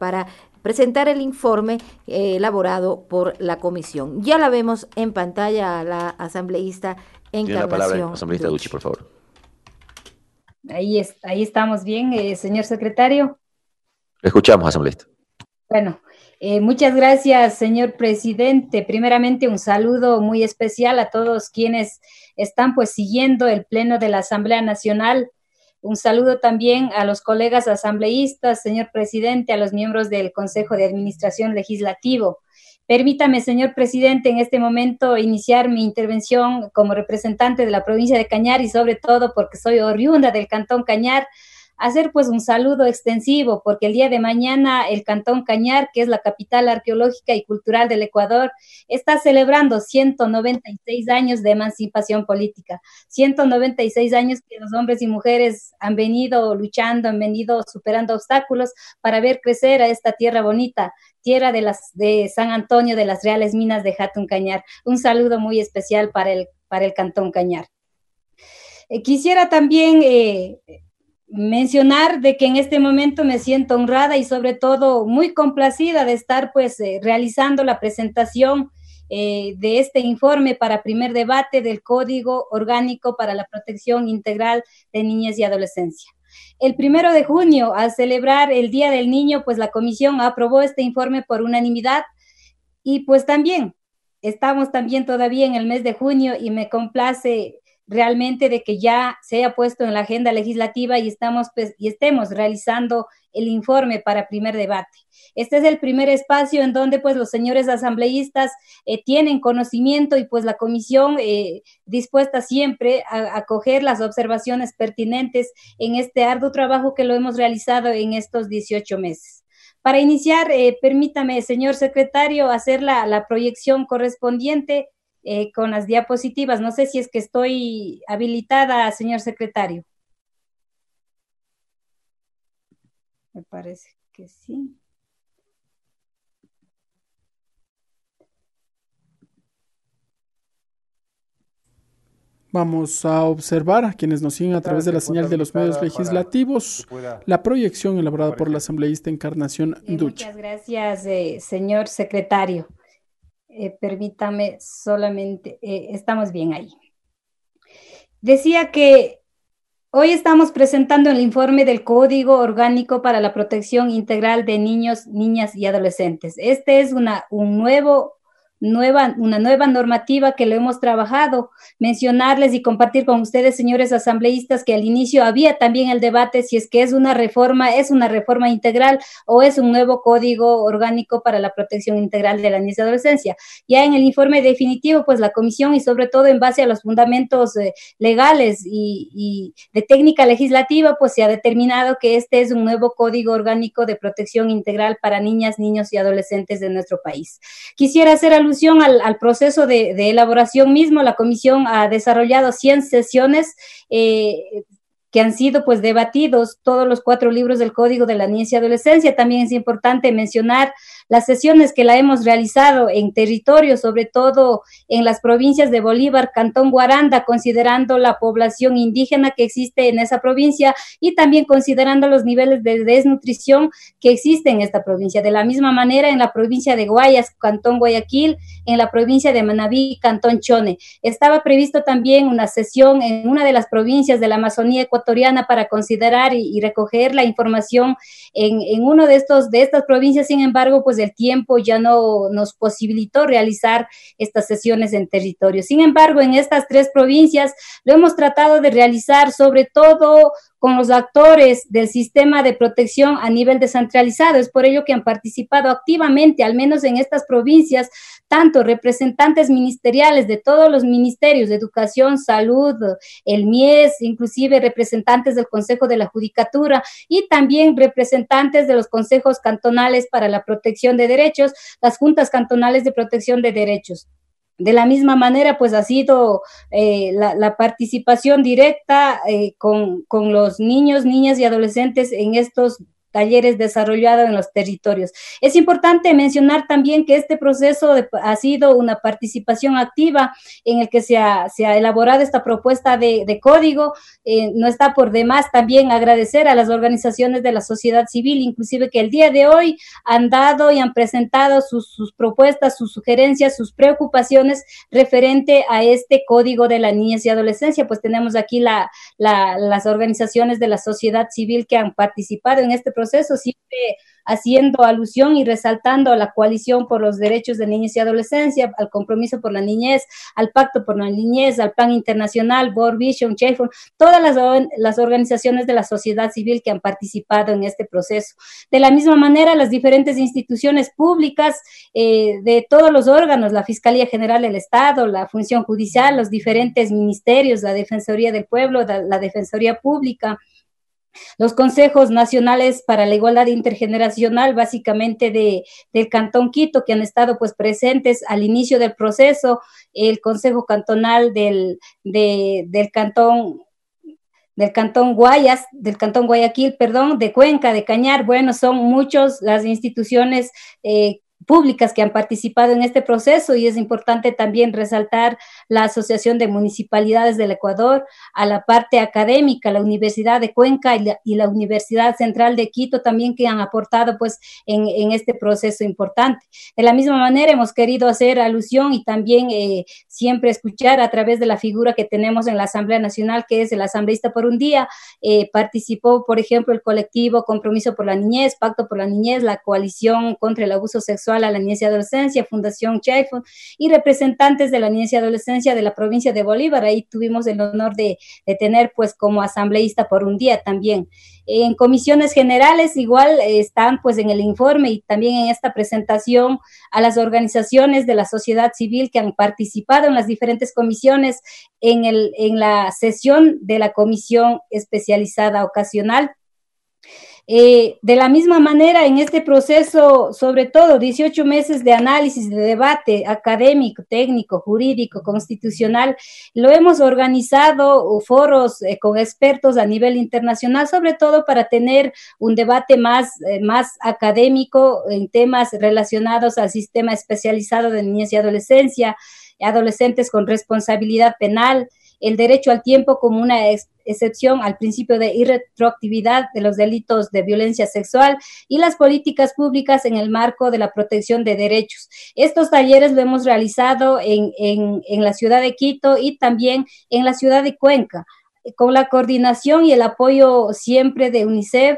para presentar el informe eh, elaborado por la comisión. Ya la vemos en pantalla a la asambleísta Encarnación. la palabra, asambleísta Duchi, por favor. Ahí, ahí estamos bien, eh, señor secretario. Escuchamos, asambleísta. Bueno, eh, muchas gracias, señor presidente. Primeramente, un saludo muy especial a todos quienes están pues siguiendo el Pleno de la Asamblea Nacional un saludo también a los colegas asambleístas, señor presidente, a los miembros del Consejo de Administración Legislativo. Permítame, señor presidente, en este momento iniciar mi intervención como representante de la provincia de Cañar y sobre todo porque soy oriunda del Cantón Cañar, hacer pues un saludo extensivo, porque el día de mañana el Cantón Cañar, que es la capital arqueológica y cultural del Ecuador, está celebrando 196 años de emancipación política, 196 años que los hombres y mujeres han venido luchando, han venido superando obstáculos para ver crecer a esta tierra bonita, tierra de las de San Antonio de las Reales Minas de Hatun Cañar. Un saludo muy especial para el para el Cantón Cañar. Eh, quisiera también eh, mencionar de que en este momento me siento honrada y sobre todo muy complacida de estar pues eh, realizando la presentación eh, de este informe para primer debate del Código Orgánico para la Protección Integral de Niñez y Adolescencia. El primero de junio, al celebrar el Día del Niño, pues la comisión aprobó este informe por unanimidad y pues también estamos también todavía en el mes de junio y me complace realmente de que ya se haya puesto en la agenda legislativa y, estamos, pues, y estemos realizando el informe para primer debate. Este es el primer espacio en donde pues los señores asambleístas eh, tienen conocimiento y pues la comisión eh, dispuesta siempre a acoger las observaciones pertinentes en este arduo trabajo que lo hemos realizado en estos 18 meses. Para iniciar, eh, permítame, señor secretario, hacer la, la proyección correspondiente eh, con las diapositivas. No sé si es que estoy habilitada, señor secretario. Me parece que sí. Vamos a observar a quienes nos siguen a través de la señal de los medios legislativos la proyección elaborada por la asambleísta Encarnación Duch. Muchas gracias, eh, señor secretario. Eh, permítame solamente, eh, estamos bien ahí. Decía que hoy estamos presentando el informe del Código Orgánico para la Protección Integral de Niños, Niñas y Adolescentes. Este es una, un nuevo nueva, una nueva normativa que lo hemos trabajado. Mencionarles y compartir con ustedes, señores asambleístas, que al inicio había también el debate si es que es una reforma, es una reforma integral o es un nuevo código orgánico para la protección integral de la niñez y adolescencia. Ya en el informe definitivo, pues la comisión y sobre todo en base a los fundamentos eh, legales y, y de técnica legislativa, pues se ha determinado que este es un nuevo código orgánico de protección integral para niñas, niños y adolescentes de nuestro país. Quisiera hacer alusión al, proceso de, elaboración mismo, la comisión ha desarrollado 100 sesiones. Eh, que han sido pues debatidos todos los cuatro libros del Código de la Niñez y Adolescencia. También es importante mencionar las sesiones que la hemos realizado en territorio, sobre todo en las provincias de Bolívar, Cantón Guaranda, considerando la población indígena que existe en esa provincia y también considerando los niveles de desnutrición que existe en esta provincia. De la misma manera, en la provincia de Guayas, Cantón Guayaquil, en la provincia de Manabí, Cantón Chone. Estaba previsto también una sesión en una de las provincias de la Amazonía ecuatoriana para considerar y, recoger la información en, en, uno de estos de estas provincias. Sin embargo, pues el tiempo ya no nos posibilitó realizar estas sesiones en territorio. Sin embargo, en estas tres provincias lo hemos tratado de realizar sobre todo con los actores del sistema de protección a nivel descentralizado. Es por ello que han participado activamente, al menos en estas provincias, tanto representantes ministeriales de todos los ministerios de educación, salud, el MIES, inclusive representantes del Consejo de la Judicatura y también representantes de los consejos cantonales para la protección de derechos, las juntas cantonales de protección de derechos. De la misma manera, pues ha sido eh, la, participación directa eh, con, con los niños, niñas y adolescentes en estos talleres desarrollados en los territorios. Es importante mencionar también que este proceso ha sido una participación activa en el que se ha, elaborado esta propuesta de, código. Eh, no está por demás también agradecer a las organizaciones de la sociedad civil, inclusive que el día de hoy han dado y han presentado sus, propuestas, sus sugerencias, sus preocupaciones referente a este código de la niñez y adolescencia. Pues tenemos aquí las organizaciones de la sociedad civil que han participado en este proceso proceso, siempre haciendo alusión y resaltando a la coalición por los derechos de niñez y adolescencia, al compromiso por la niñez, al pacto por la niñez, al plan internacional, Board Vision, todas las, organizaciones de la sociedad civil que han participado en este proceso. De la misma manera, las diferentes instituciones públicas eh, de todos los órganos, la Fiscalía General del Estado, la Función Judicial, los diferentes ministerios, la Defensoría del Pueblo, la Defensoría Pública, los consejos nacionales para la igualdad intergeneracional, básicamente de, del Cantón Quito, que han estado pues presentes al inicio del proceso, el Consejo Cantonal del, del Cantón del Cantón Guayas, del Cantón Guayaquil, perdón, de Cuenca, de Cañar. Bueno, son muchos las instituciones eh, públicas que han participado en este proceso y es importante también resaltar la Asociación de Municipalidades del Ecuador, a la parte académica, la Universidad de Cuenca y la, Universidad Central de Quito también que han aportado pues en, en, este proceso importante. De la misma manera hemos querido hacer alusión y también eh, siempre escuchar a través de la figura que tenemos en la Asamblea Nacional que es el asambleísta por un día, eh, participó por ejemplo el colectivo Compromiso por la Niñez, Pacto por la Niñez, la Coalición contra el Abuso Sexual a la Niñez y Adolescencia, Fundación Chaifun y representantes de la Niñez y Adolescencia de la provincia de Bolívar. Ahí tuvimos el honor de, de tener pues como asambleísta por un día también. En comisiones generales igual eh, están pues en el informe y también en esta presentación a las organizaciones de la sociedad civil que han participado en las diferentes comisiones en, el, en la sesión de la comisión especializada ocasional. Eh, de la misma manera, en este proceso, sobre todo 18 meses de análisis, de debate académico, técnico, jurídico, constitucional, lo hemos organizado foros eh, con expertos a nivel internacional, sobre todo para tener un debate más, eh, más académico en temas relacionados al sistema especializado de niñez y adolescencia, adolescentes con responsabilidad penal, el derecho al tiempo como una excepción al principio de irretroactividad de los delitos de violencia sexual y las políticas públicas en el marco de la protección de derechos. Estos talleres lo hemos realizado en, en la ciudad de Quito y también en la ciudad de Cuenca con la coordinación y el apoyo siempre de UNICEF,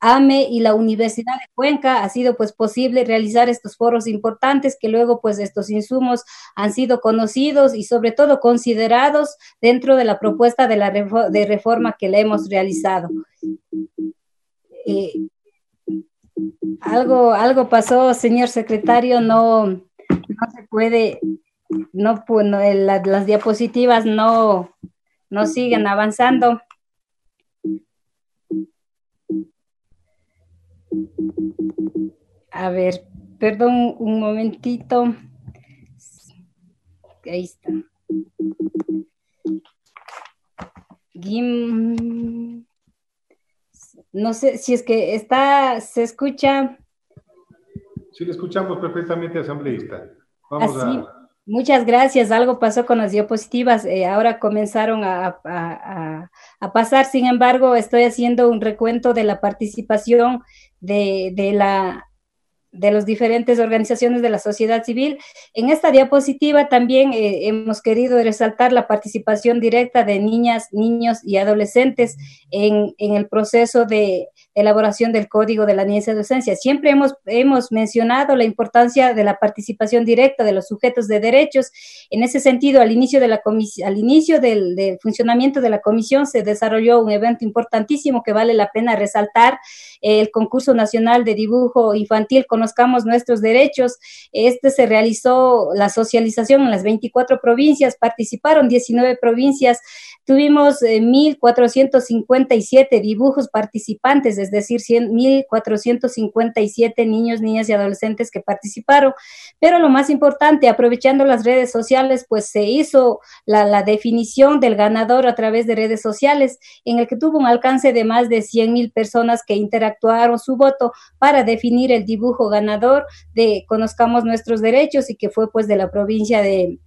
AME y la Universidad de Cuenca ha sido pues posible realizar estos foros importantes que luego pues estos insumos han sido conocidos y sobre todo considerados dentro de la propuesta de la de reforma que le hemos realizado. Eh, algo, algo pasó, señor secretario, no, no se puede, no, las diapositivas no siguen avanzando. A ver, perdón un momentito. Ahí está. No sé si es que está, se escucha. Sí, le escuchamos perfectamente, asambleísta. Vamos ¿Ah, a Muchas gracias. Algo pasó con las diapositivas. Eh, ahora comenzaron a, pasar. Sin embargo, estoy haciendo un recuento de la participación de, de la de las diferentes organizaciones de la sociedad civil. En esta diapositiva también eh, hemos querido resaltar la participación directa de niñas, niños y adolescentes en, en el proceso de, elaboración del Código de la Niñez y Adolescencia. Siempre hemos, hemos mencionado la importancia de la participación directa de los sujetos de derechos. En ese sentido, al inicio, de la al inicio del, del, funcionamiento de la comisión se desarrolló un evento importantísimo que vale la pena resaltar, el concurso nacional de dibujo infantil Conozcamos nuestros derechos. Este se realizó la socialización en las 24 provincias, participaron 19 provincias Tuvimos 1.457 eh, dibujos participantes, es decir, 1.457 niños, niñas y adolescentes que participaron. Pero lo más importante, aprovechando las redes sociales, pues se hizo la, la definición del ganador a través de redes sociales, en el que tuvo un alcance de más de 100.000 personas que interactuaron su voto para definir el dibujo ganador de Conozcamos Nuestros Derechos y que fue pues de la provincia de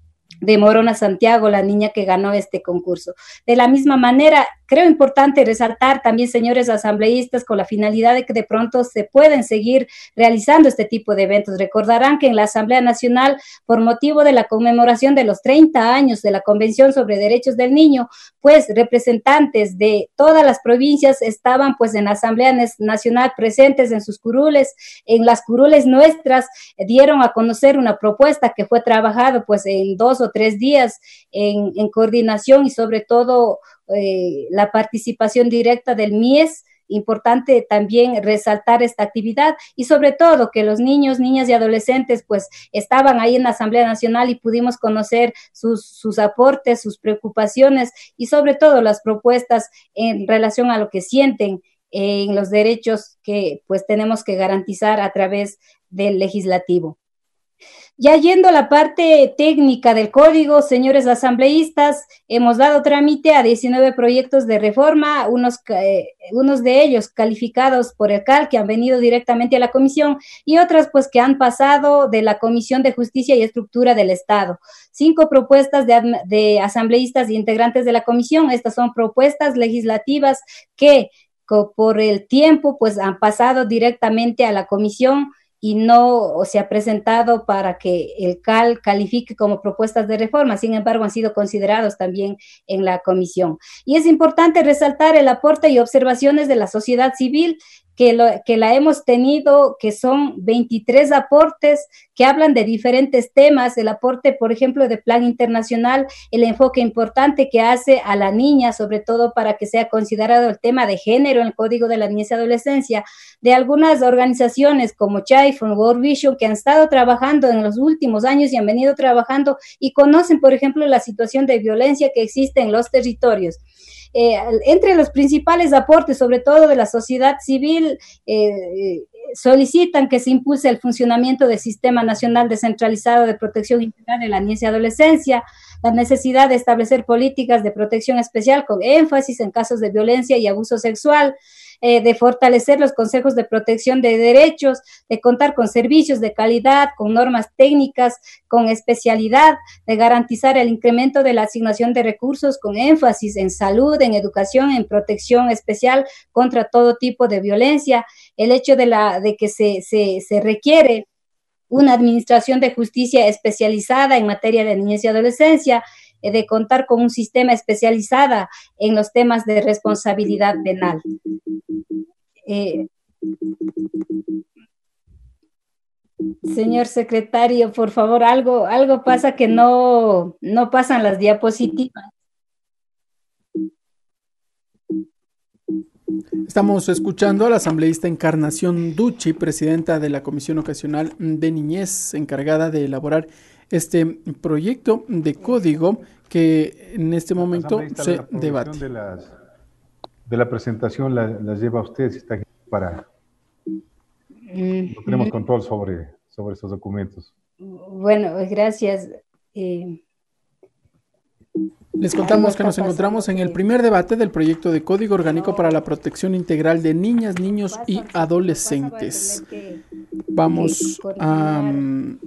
de Morona Santiago, la niña que ganó este concurso. De la misma manera, Creo importante resaltar también, señores asambleístas, con la finalidad de que de pronto se pueden seguir realizando este tipo de eventos. Recordarán que en la Asamblea Nacional, por motivo de la conmemoración de los 30 años de la Convención sobre Derechos del Niño, pues representantes de todas las provincias estaban pues en la Asamblea Nacional presentes en sus curules, en las curules nuestras eh, dieron a conocer una propuesta que fue trabajada pues en dos o tres días en, en coordinación y sobre todo eh, la participación directa del MIES, importante también resaltar esta actividad y sobre todo que los niños, niñas y adolescentes pues estaban ahí en la Asamblea Nacional y pudimos conocer sus, sus aportes, sus preocupaciones y sobre todo las propuestas en relación a lo que sienten eh, en los derechos que pues tenemos que garantizar a través del legislativo. Ya yendo a la parte técnica del código, señores asambleístas, hemos dado trámite a 19 proyectos de reforma, unos, eh, unos de ellos calificados por el CAL que han venido directamente a la comisión y otras pues que han pasado de la Comisión de Justicia y Estructura del Estado. Cinco propuestas de, asambleístas e integrantes de la comisión. Estas son propuestas legislativas que por el tiempo pues han pasado directamente a la comisión y no se ha presentado para que el CAL califique como propuestas de reforma. Sin embargo, han sido considerados también en la comisión. Y es importante resaltar el aporte y observaciones de la sociedad civil que, la hemos tenido, que son 23 aportes que hablan de diferentes temas, el aporte, por ejemplo, de Plan Internacional, el enfoque importante que hace a la niña, sobre todo para que sea considerado el tema de género en el Código de la Niñez y Adolescencia, de algunas organizaciones como Chifon, World Vision, que han estado trabajando en los últimos años y han venido trabajando y conocen, por ejemplo, la situación de violencia que existe en los territorios. Eh, entre los principales aportes, sobre todo de la sociedad civil, eh, eh, solicitan que se impulse el funcionamiento del Sistema Nacional Descentralizado de Protección Integral en la Niñez y Adolescencia, la necesidad de establecer políticas de protección especial con énfasis en casos de violencia y abuso sexual, eh, de fortalecer los consejos de protección de derechos, de contar con servicios de calidad, con normas técnicas, con especialidad, de garantizar el incremento de la asignación de recursos con énfasis en salud, en educación, en protección especial contra todo tipo de violencia. El hecho de, la, de que se, se, se requiere una administración de justicia especializada en materia de niñez y adolescencia, eh, de contar con un sistema especializada en los temas de responsabilidad penal. Eh, señor secretario, por favor, algo, algo pasa que no, no pasan las diapositivas. Estamos escuchando a la asambleísta Encarnación Ducci, presidenta de la Comisión Ocasional de Niñez, encargada de elaborar este proyecto de código que en este momento se debate. De, la presentación la, lleva usted, si está aquí para... No mm, tenemos mm. control sobre, sobre documentos. Bueno, gracias. Eh. Les contamos que nos encontramos en el primer debate del proyecto de Código Orgánico para la Protección Integral de Niñas, Niños y Adolescentes. Vamos eh, a mm,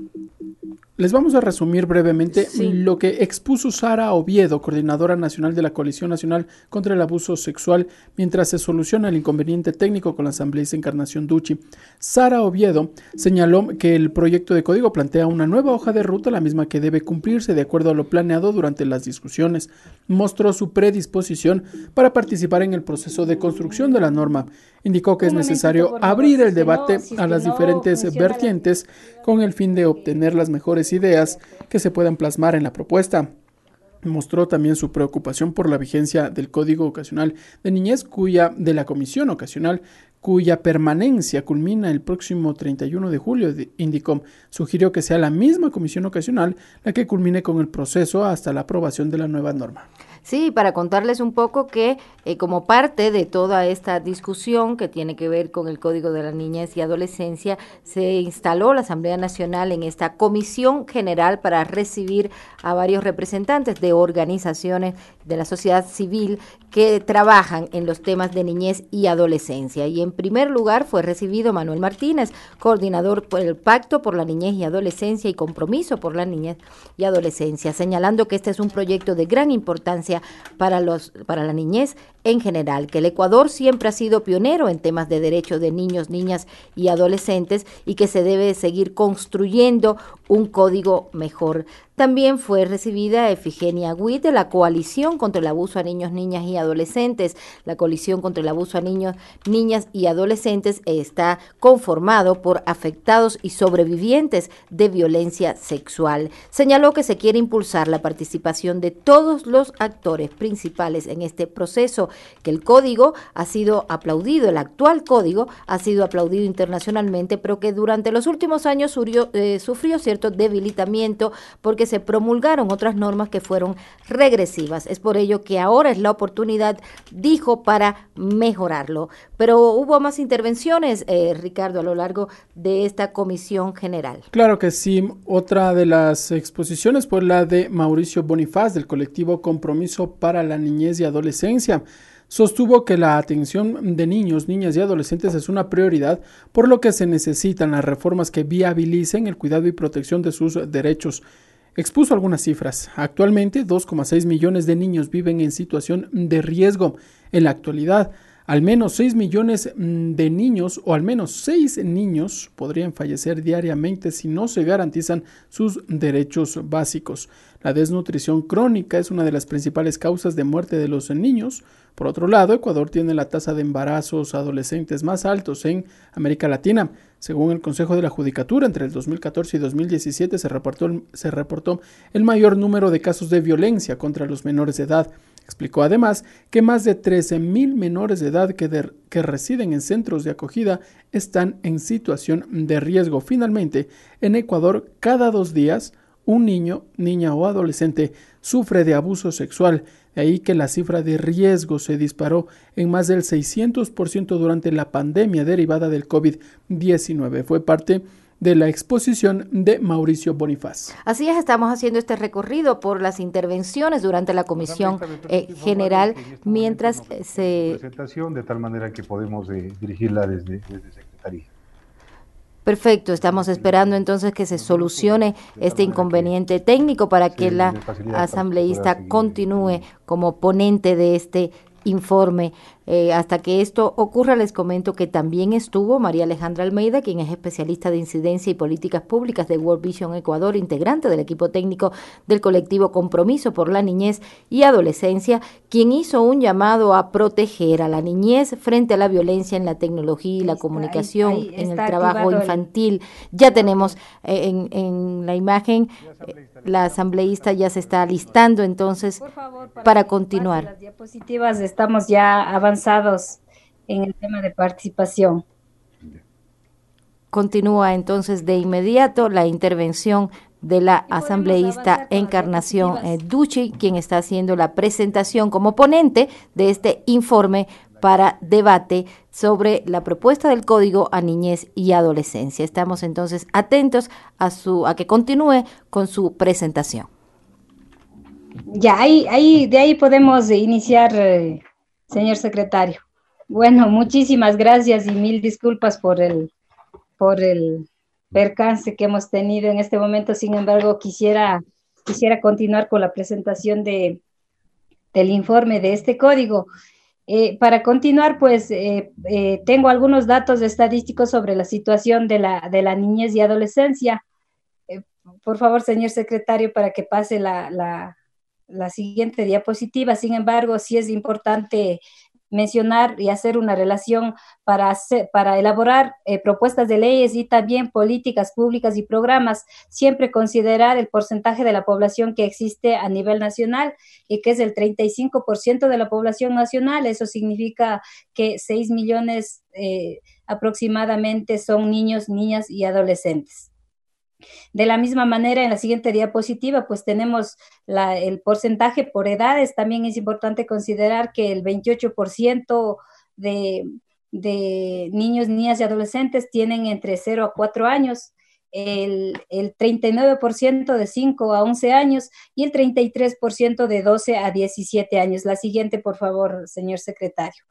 les vamos a resumir brevemente lo que expuso Sara Oviedo, coordinadora nacional de la Coalición Nacional contra el Abuso Sexual, mientras se soluciona el inconveniente técnico con la de Encarnación Duchi. Sara Oviedo señaló que el proyecto de código plantea una nueva hoja de ruta, la misma que debe cumplirse de acuerdo a lo planeado durante las discusiones. Mostró su predisposición para participar en el proceso de construcción de la norma. Indicó que es necesario abrir pues, el debate a las diferentes vertientes con el fin de eh, obtener las mejores ideas que se puedan plasmar en la propuesta. Mostró también su preocupación por la vigencia del Código Ocasional de Niñez cuya, de la Comisión Ocasional, cuya permanencia culmina el próximo 31 de julio, de indicó. Sugirió que sea la misma Comisión Ocasional la que culmine con el proceso hasta la aprobación de la nueva norma. Sí, para contarles un poco que eh, como parte de toda esta discusión que tiene que ver con el Código de la Niñez y Adolescencia, se instaló la Asamblea Nacional en esta comisión general para recibir a varios representantes de organizaciones de la sociedad civil que trabajan en los temas de niñez y adolescencia. Y en primer lugar fue recibido Manuel Martínez, coordinador por el Pacto por la Niñez y Adolescencia y Compromiso por la Niñez y Adolescencia, señalando que este es un proyecto de gran importancia para, los, para la niñez en general, que el Ecuador siempre ha sido pionero en temas de derechos de niños, niñas y adolescentes y que se debe seguir construyendo un código mejor. También fue recibida Efigenia Guit de la Coalición contra el Abuso a Niños, Niñas y Adolescentes. La Coalición contra el Abuso a Niños, Niñas y Adolescentes está conformado por afectados y sobrevivientes de violencia sexual. Señaló que se quiere impulsar la participación de todos los actores principales en este proceso, que el código ha sido aplaudido, el actual código ha sido aplaudido internacionalmente, pero que durante los últimos años eh, sufrió cierto debilitamiento porque se promulgaron otras normas que fueron regresivas. Es por ello que ahora es la oportunidad, dijo, para mejorarlo. Pero hubo más intervenciones, eh, Ricardo, a lo largo de esta comisión general. Claro que sí. Otra de las exposiciones fue la de Mauricio Bonifaz del colectivo Compromiso para la Niñez y Adolescencia sostuvo que la atención de niños, niñas y adolescentes es una prioridad, por lo que se necesitan las reformas que viabilicen el cuidado y protección de sus derechos. Expuso algunas cifras. Actualmente, 2,6 millones de niños viven en situación de riesgo. En la actualidad, al menos 6 millones mm, de niños o al menos 6 niños podrían fallecer diariamente si no se garantizan sus derechos básicos. La desnutrición crónica es una de las principales causas de muerte de los niños. Por otro lado, Ecuador tiene la tasa de embarazos adolescentes más altos en América Latina. Según el Consejo de la Judicatura, entre el 2014 y 2017 se reportó, se reportó el mayor número de casos de violencia contra los menores de edad. Explicó además que más de 13.000 menores de edad que, residen en centros de acogida están en situación de riesgo. Finalmente, en Ecuador, cada dos días, un niño, niña o adolescente sufre de abuso sexual. De ahí que la cifra de riesgo se disparó en más del 600% durante la pandemia derivada del COVID-19. Fue parte de de la exposición de Mauricio Bonifaz. Así es, estamos haciendo este recorrido por las intervenciones durante la Comisión eh, General este mientras eh, se... Presentación de tal manera que podemos eh, dirigirla desde, desde Secretaría. Perfecto, estamos esperando entonces que se solucione este inconveniente técnico para que la asambleísta continúe como ponente de este informe. Eh, hasta que esto ocurra, les comento que también estuvo María Alejandra Almeida, quien es especialista de incidencia y políticas públicas de World Vision Ecuador, integrante del equipo técnico del colectivo Compromiso por la Niñez y Adolescencia, quien hizo un llamado a proteger a la niñez frente a la violencia en la tecnología y la comunicación, en el trabajo infantil. Ya tenemos eh, en, la imagen, eh, la asambleísta ya se está listando entonces para, continuar. Las diapositivas estamos ya avanzando en el tema de participación. Continúa entonces de inmediato la intervención de la asambleísta Encarnación eh, Duchi, quien está haciendo la presentación como ponente de este informe para debate sobre la propuesta del código a niñez y adolescencia. Estamos entonces atentos a su a que continúe con su presentación. Ya ahí, ahí de ahí podemos iniciar eh, señor secretario. Bueno, muchísimas gracias y mil disculpas por el, por el percance que hemos tenido en este momento. Sin embargo, quisiera, quisiera continuar con la presentación de, del informe de este código. Eh, para continuar, pues eh, eh, tengo algunos datos estadísticos sobre la situación de la, de la niñez y adolescencia. por favor, señor secretario, para que pase la, la siguiente diapositiva. Sin embargo, sí es importante mencionar y hacer una relación para, para elaborar eh, propuestas de leyes y también políticas públicas y programas, siempre considerar el porcentaje de la población que existe a nivel nacional, y que es el 35% de la población nacional. Eso significa que 6 millones eh, aproximadamente son niños, niñas y adolescentes. De la misma manera, en la siguiente diapositiva, pues tenemos el porcentaje por edades. También es importante considerar que el 28% de, de niños, niñas y adolescentes tienen entre 0 a 4 años el, el 39% de 5 a 11 años y el 33% de 12 a 17 años. La siguiente, por favor, señor secretario.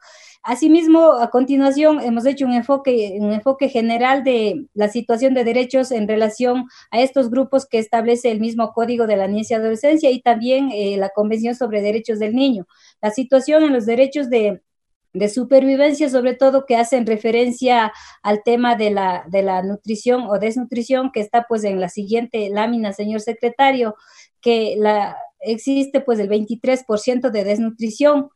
Asimismo, a continuación, hemos hecho un enfoque, un enfoque general de la situación de derechos en relación a estos grupos que establece el mismo Código de la Niñez y Adolescencia y también eh, la Convención sobre Derechos del Niño. La situación en los derechos de de supervivencia, sobre todo que hacen referencia al tema de la, de la nutrición o desnutrición, que está pues en la siguiente lámina, señor secretario, que la, existe pues el 23% de desnutrición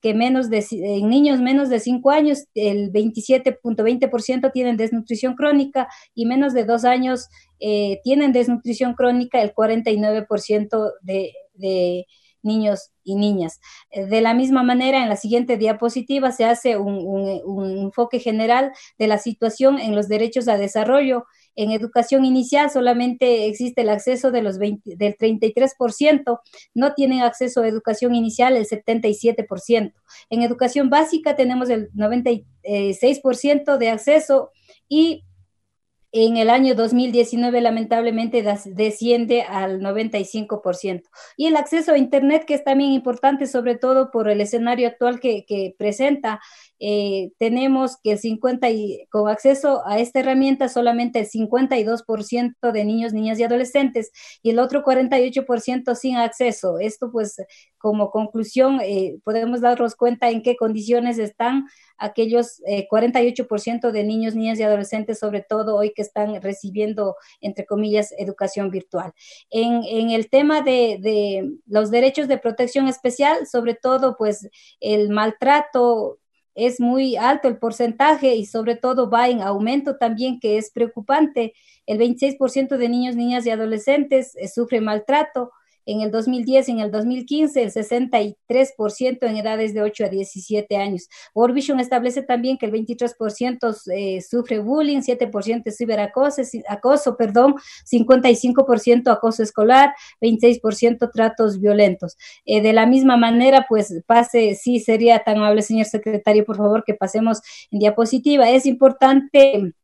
que menos de, en niños menos de 5 años el 27.20% tienen desnutrición crónica y menos de 2 años eh, tienen desnutrición crónica el 49% de, de niños y niñas. Eh, de la misma manera, en la siguiente diapositiva se hace un, enfoque general de la situación en los derechos a desarrollo. En educación inicial solamente existe el acceso de los del 33%, no tienen acceso a educación inicial el 77%. En educación básica tenemos el 96% de acceso y en el año 2019 lamentablemente desciende al 95%. Y el acceso a Internet, que es también importante, sobre todo por el escenario actual que, que presenta eh, tenemos que 50 con acceso a esta herramienta solamente el 52% de niños, niñas y adolescentes y el otro 48% sin acceso. Esto pues como conclusión eh, podemos darnos cuenta en qué condiciones están aquellos 48% eh, de niños, niñas y adolescentes, sobre todo hoy que están recibiendo, entre comillas, educación virtual. En, en el tema de, de, los derechos de protección especial, sobre todo, pues el maltrato es muy alto el porcentaje y sobre todo va en aumento también, que es preocupante. El 26% de niños, niñas y adolescentes sufren eh, sufre maltrato, en el 2010, en el 2015, el 63% en edades de 8 a 17 años. Orvision establece también que el 23% eh, sufre bullying, 7% ciberacoso, acoso, perdón, 55% acoso escolar, 26% tratos violentos. Eh, de la misma manera, pues pase, sí sería tan amable, señor secretario, por favor, que pasemos en diapositiva. Es importante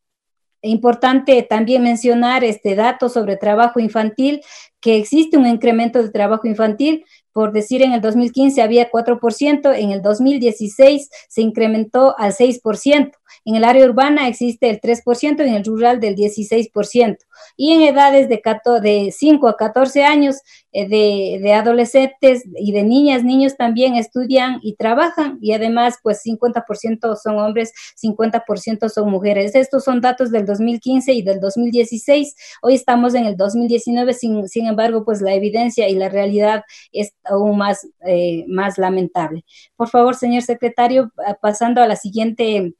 importante también mencionar este dato sobre trabajo infantil, que existe un incremento de trabajo infantil. Por decir, en el 2015 había 4%, en el 2016 se incrementó al 6%. En el área urbana existe el 3% y en el rural del 16%. Y en edades de, de 5 a 14 años eh, de, de, adolescentes y de niñas, niños también estudian y trabajan y además pues 50% son hombres, 50% son mujeres. Estos son datos del 2015 y del 2016. Hoy estamos en el 2019, sin, sin embargo pues la evidencia y la realidad es aún más, eh, más lamentable. Por favor, señor secretario, eh, pasando a la siguiente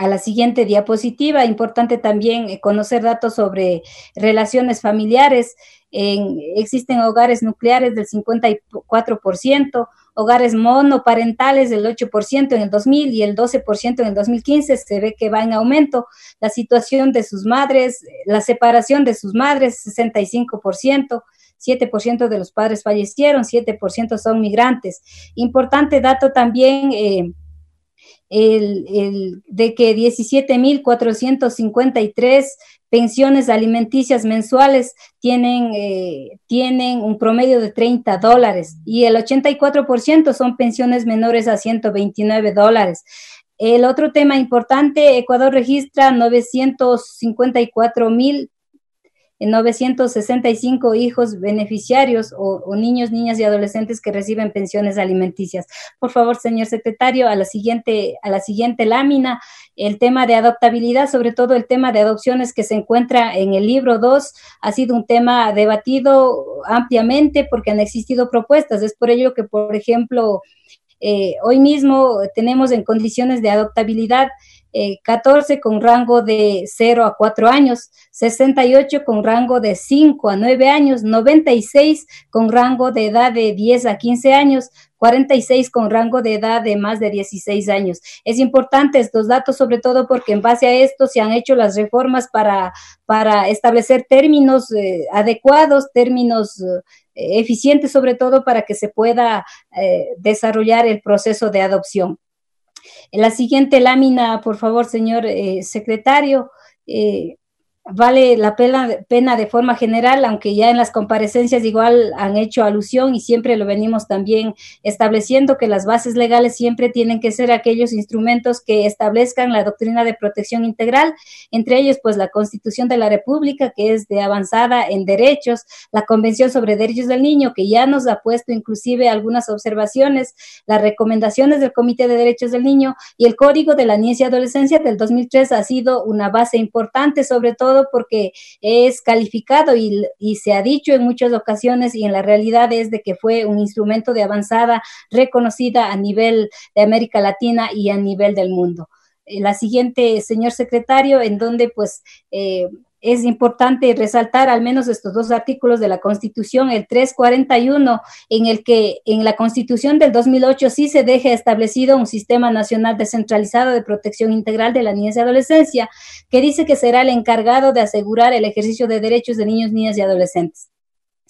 a la siguiente diapositiva. Importante también eh, conocer datos sobre relaciones familiares. existen hogares nucleares del 54%, hogares monoparentales del 8% en el 2000 y el 12% en el 2015. Se ve que va en aumento la situación de sus madres, la separación de sus madres, 65%. 7% de los padres fallecieron, 7% son migrantes. Importante dato también eh, el, de que 17.453 pensiones alimenticias mensuales tienen, eh, tienen un promedio de 30 dólares y el 84% son pensiones menores a 129 dólares. El otro tema importante, Ecuador registra 954 mil 965 hijos beneficiarios o, niños, niñas y adolescentes que reciben pensiones alimenticias. Por favor, señor secretario, a la siguiente, a la siguiente lámina, el tema de adoptabilidad, sobre todo el tema de adopciones que se encuentra en el libro 2, ha sido un tema debatido ampliamente porque han existido propuestas. Es por ello que, por ejemplo, eh, hoy mismo tenemos en condiciones de adoptabilidad 14 eh, con rango de 0 a 4 años, 68 con rango de 5 a 9 años, 96 con rango de edad de 10 a 15 años, 46 con rango de edad de más de 16 años. Es importante estos datos, sobre todo porque en base a esto se han hecho las reformas para, para establecer términos eh, adecuados, términos eh, eficientes, sobre todo para que se pueda desarrollar el proceso de adopción. En la siguiente lámina, por favor, señor eh, secretario, eh, vale la pena, de forma general, aunque ya en las comparecencias igual han hecho alusión y siempre lo venimos también estableciendo que las bases legales siempre tienen que ser aquellos instrumentos que establezcan la doctrina de protección integral, entre ellos pues la Constitución de la República, que es de avanzada en derechos, la Convención sobre Derechos del Niño, que ya nos ha puesto inclusive algunas observaciones, las recomendaciones del Comité de Derechos del Niño y el Código de la Niñez y Adolescencia del 2003 ha sido una base importante, sobre todo todo porque es calificado y, se ha dicho en muchas ocasiones y en la realidad es de que fue un instrumento de avanzada reconocida a nivel de América Latina y a nivel del mundo. Eh, la siguiente, señor secretario, en donde pues... Eh, es importante resaltar al menos estos dos artículos de la Constitución, el 341, en el que en la Constitución del 2008 sí se deja establecido un sistema nacional descentralizado de protección integral de la niñez y adolescencia, que dice que será el encargado de asegurar el ejercicio de derechos de niños, niñas y adolescentes.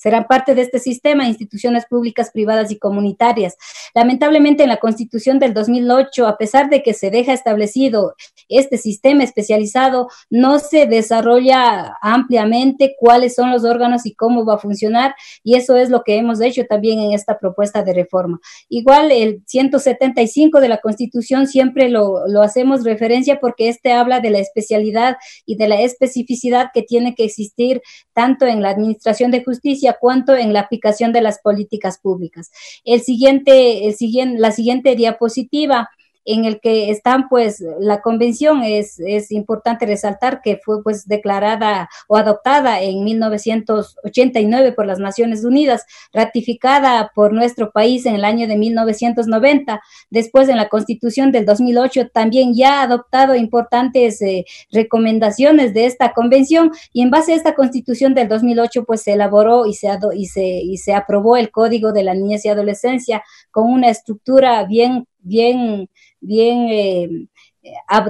Serán parte de este sistema instituciones públicas, privadas y comunitarias. Lamentablemente, en la Constitución del 2008, a pesar de que se deja establecido este sistema especializado, no se desarrolla ampliamente cuáles son los órganos y cómo va a funcionar, y eso es lo que hemos hecho también en esta propuesta de reforma. Igual, el 175 de la Constitución siempre lo, hacemos referencia porque este habla de la especialidad y de la especificidad que tiene que existir tanto en la Administración de Justicia cuanto cuánto en la aplicación de las políticas públicas. El siguiente, el siguiente, la siguiente diapositiva en el que están pues la convención es, es importante resaltar que fue pues declarada o adoptada en 1989 por las Naciones Unidas, ratificada por nuestro país en el año de 1990, después en la Constitución del 2008 también ya ha adoptado importantes eh, recomendaciones de esta convención y en base a esta Constitución del 2008 pues se elaboró y se, y se, y se aprobó el Código de la Niñez y Adolescencia con una estructura bien bien, bien eh,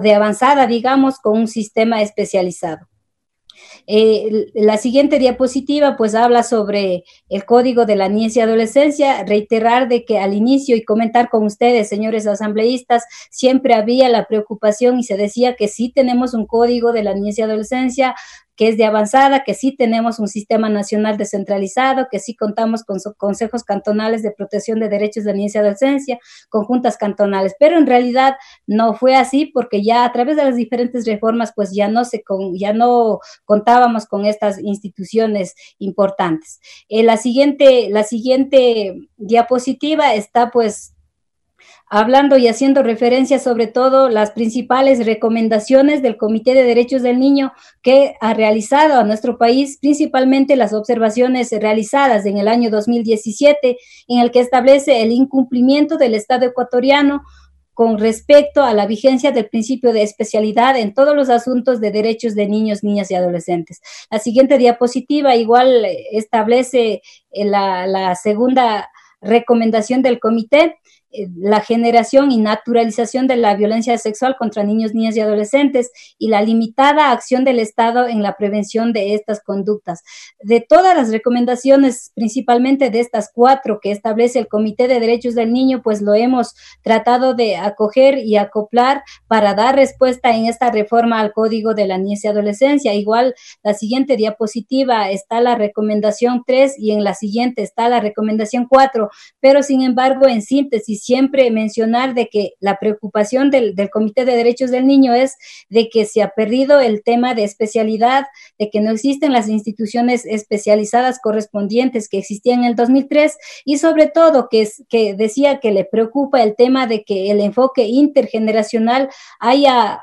de avanzada, digamos, con un sistema especializado. Eh, la siguiente diapositiva pues habla sobre el código de la niñez y adolescencia. Reiterar de que al inicio y comentar con ustedes, señores asambleístas, siempre había la preocupación y se decía que sí tenemos un código de la niñez y adolescencia, que es de avanzada, que sí tenemos un sistema nacional descentralizado, que sí contamos con consejos cantonales de protección de derechos de niñez y adolescencia, con juntas cantonales, pero en realidad no fue así porque ya a través de las diferentes reformas pues ya no se ya no contábamos con estas instituciones importantes. Eh, la siguiente la siguiente diapositiva está pues hablando y haciendo referencia sobre todo las principales recomendaciones del Comité de Derechos del Niño que ha realizado a nuestro país, principalmente las observaciones realizadas en el año 2017, en el que establece el incumplimiento del Estado ecuatoriano con respecto a la vigencia del principio de especialidad en todos los asuntos de derechos de niños, niñas y adolescentes. La siguiente diapositiva igual eh, establece eh, la, la segunda recomendación del comité eh, la generación y naturalización de la violencia sexual contra niños, niñas y adolescentes y la limitada acción del Estado en la prevención de estas conductas. De todas las recomendaciones, principalmente de estas cuatro que establece el Comité de Derechos del Niño, pues lo hemos tratado de acoger y acoplar para dar respuesta en esta reforma al Código de la Niñez y Adolescencia. Igual, la siguiente diapositiva está la recomendación 3 y en la siguiente está la recomendación 4, pero sin embargo, en síntesis, siempre mencionar de que la preocupación del, Comité de Derechos del Niño es de que se ha perdido el tema de especialidad, de que no existen las instituciones especializadas correspondientes que existían en el 2003 y sobre todo que, que decía que le preocupa el tema de que el enfoque intergeneracional haya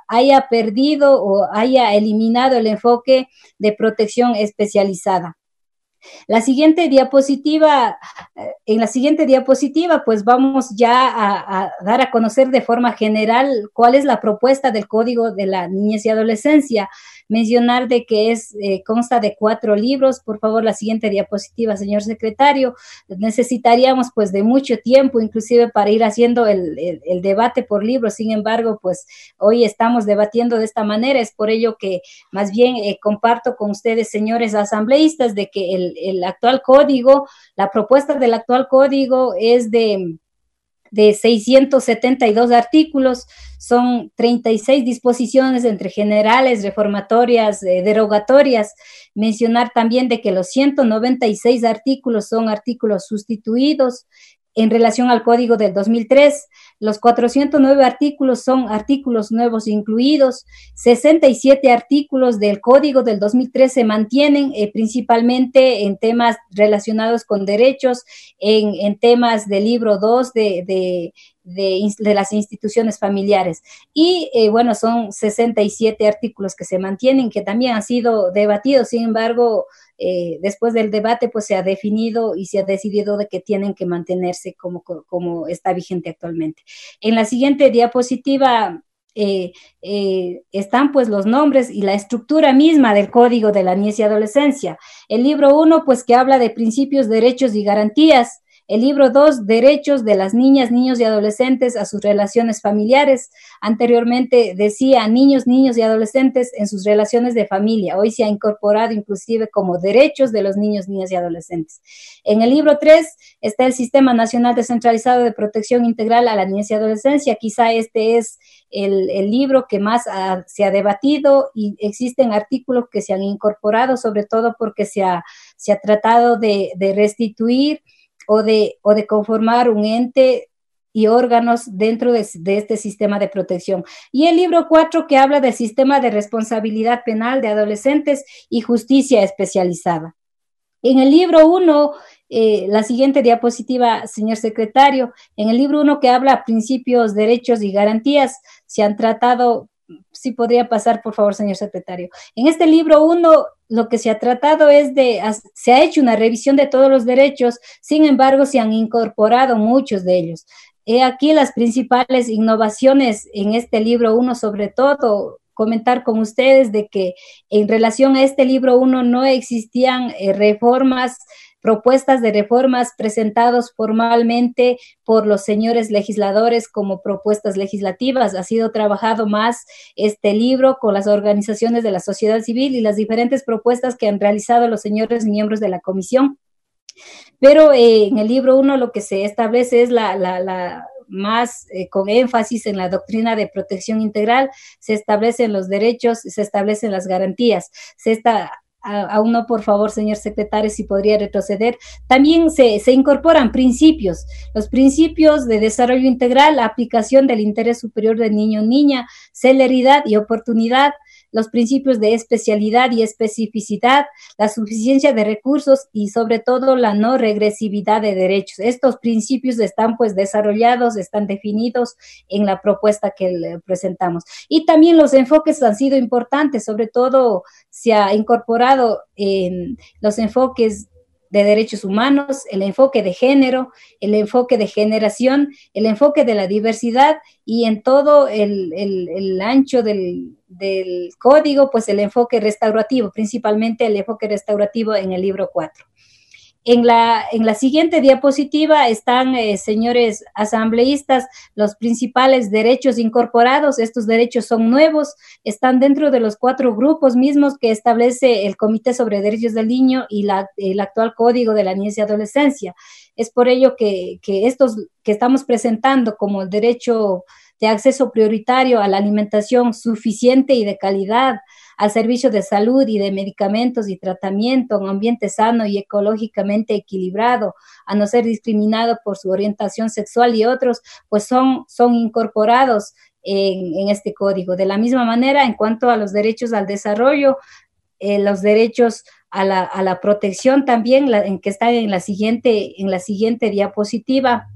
perdido o haya eliminado el enfoque de protección especializada. La siguiente diapositiva, eh, en la siguiente diapositiva, pues vamos ya a, a, dar a conocer de forma general cuál es la propuesta del Código de la Niñez y Adolescencia mencionar de que es eh, consta de cuatro libros. Por favor, la siguiente diapositiva, señor secretario. Necesitaríamos pues de mucho tiempo, inclusive para ir haciendo el, debate por libro. Sin embargo, pues hoy estamos debatiendo de esta manera. Es por ello que más bien eh, comparto con ustedes, señores asambleístas, de que el actual código, la propuesta del actual código es de de 672 artículos, son 36 disposiciones entre generales, reformatorias, eh, derogatorias. Mencionar también de que los 196 artículos son artículos sustituidos en relación al código del 2003. Los 409 artículos son artículos nuevos incluidos, 67 artículos del código del 2003 se mantienen eh, principalmente en temas relacionados con derechos, en, temas del libro 2 de, de de, las instituciones familiares. Y eh, bueno, son 67 artículos que se mantienen, que también han sido debatidos, sin embargo, eh, después del debate pues se ha definido y se ha decidido de que tienen que mantenerse como, está vigente actualmente. En la siguiente diapositiva eh, están pues los nombres y la estructura misma del Código de la Niñez y Adolescencia. El libro 1 pues que habla de principios, derechos y garantías. El libro 2, Derechos de las Niñas, Niños y Adolescentes a sus relaciones familiares. Anteriormente decía niños, niños y adolescentes en sus relaciones de familia. Hoy se ha incorporado inclusive como derechos de los niños, niñas y adolescentes. En el libro 3 está el Sistema Nacional Descentralizado de Protección Integral a la Niñez y Adolescencia. Quizá este es el, libro que más se ha debatido y existen artículos que se han incorporado, sobre todo porque se ha, se ha tratado de restituir o de, o de conformar un ente y órganos dentro de, este sistema de protección. Y el libro 4 que habla del sistema de responsabilidad penal de adolescentes y justicia especializada. En el libro 1, eh, la siguiente diapositiva, señor secretario, en el libro 1 que habla principios, derechos y garantías, se han tratado, si podría pasar, por favor, señor secretario. En este libro 1 lo que se ha tratado es de, se ha hecho una revisión de todos los derechos, sin embargo, se han incorporado muchos de ellos. He aquí las principales innovaciones en este libro, uno sobre todo comentar con ustedes de que en relación a este libro uno no existían eh, reformas propuestas de reformas presentados formalmente por los señores legisladores como propuestas legislativas. Ha sido trabajado más este libro con las organizaciones de la sociedad civil y las diferentes propuestas que han realizado los señores miembros de la comisión. Pero eh, en el libro uno lo que se establece es la, más eh, con énfasis en la doctrina de protección integral, se establecen los derechos, se establecen las garantías, se está, aún no, por favor, señor secretario, si podría retroceder. También se, se, incorporan principios, los principios de desarrollo integral, aplicación del interés superior del niño niña, celeridad y oportunidad, los principios de especialidad y especificidad, la suficiencia de recursos y sobre todo la no regresividad de derechos. Estos principios están pues desarrollados, están definidos en la propuesta que presentamos. Y también los enfoques han sido importantes, sobre todo se ha incorporado en los enfoques de derechos humanos, el enfoque de género, el enfoque de generación, el enfoque de la diversidad y en todo el ancho del, del código, pues el enfoque restaurativo, principalmente el enfoque restaurativo en el libro 4. En la, en la siguiente diapositiva están, eh, señores asambleístas, los principales derechos incorporados. Estos derechos son nuevos, están dentro de los cuatro grupos mismos que establece el Comité sobre Derechos del Niño y la, el actual Código de la Niñez y Adolescencia. Es por ello que, que estos que estamos presentando como el derecho de acceso prioritario a la alimentación suficiente y de calidad, al servicio de salud y de medicamentos y tratamiento, en ambiente sano y ecológicamente equilibrado, a no ser discriminado por su orientación sexual y otros, pues son, son incorporados en, este código. De la misma manera, en cuanto a los derechos al desarrollo, eh, los derechos a la, protección también, en que están en la siguiente, en la siguiente diapositiva.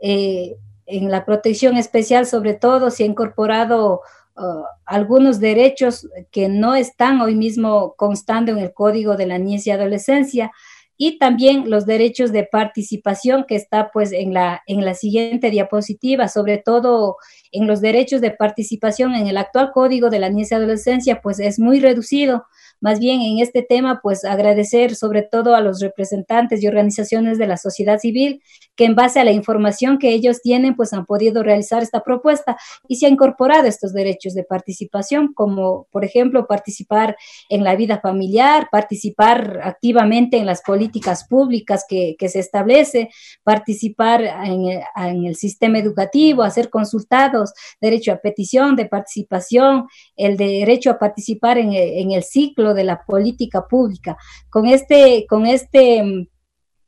Eh, en la protección especial, sobre todo, se ha incorporado uh, algunos derechos que no están hoy mismo constando en el Código de la Niñez y Adolescencia y también los derechos de participación que está pues en la siguiente diapositiva, sobre todo en los derechos de participación en el actual Código de la Niñez y Adolescencia, pues es muy reducido más bien en este tema, pues agradecer sobre todo a los representantes y organizaciones de la sociedad civil que en base a la información que ellos tienen, pues han podido realizar esta propuesta y se ha incorporado estos derechos de participación, como por ejemplo participar en la vida familiar, participar activamente en las políticas públicas que, se establece, participar en, el sistema educativo, hacer consultados, derecho a petición de participación, el derecho a participar en el ciclo de la política pública. Con este, con este mm,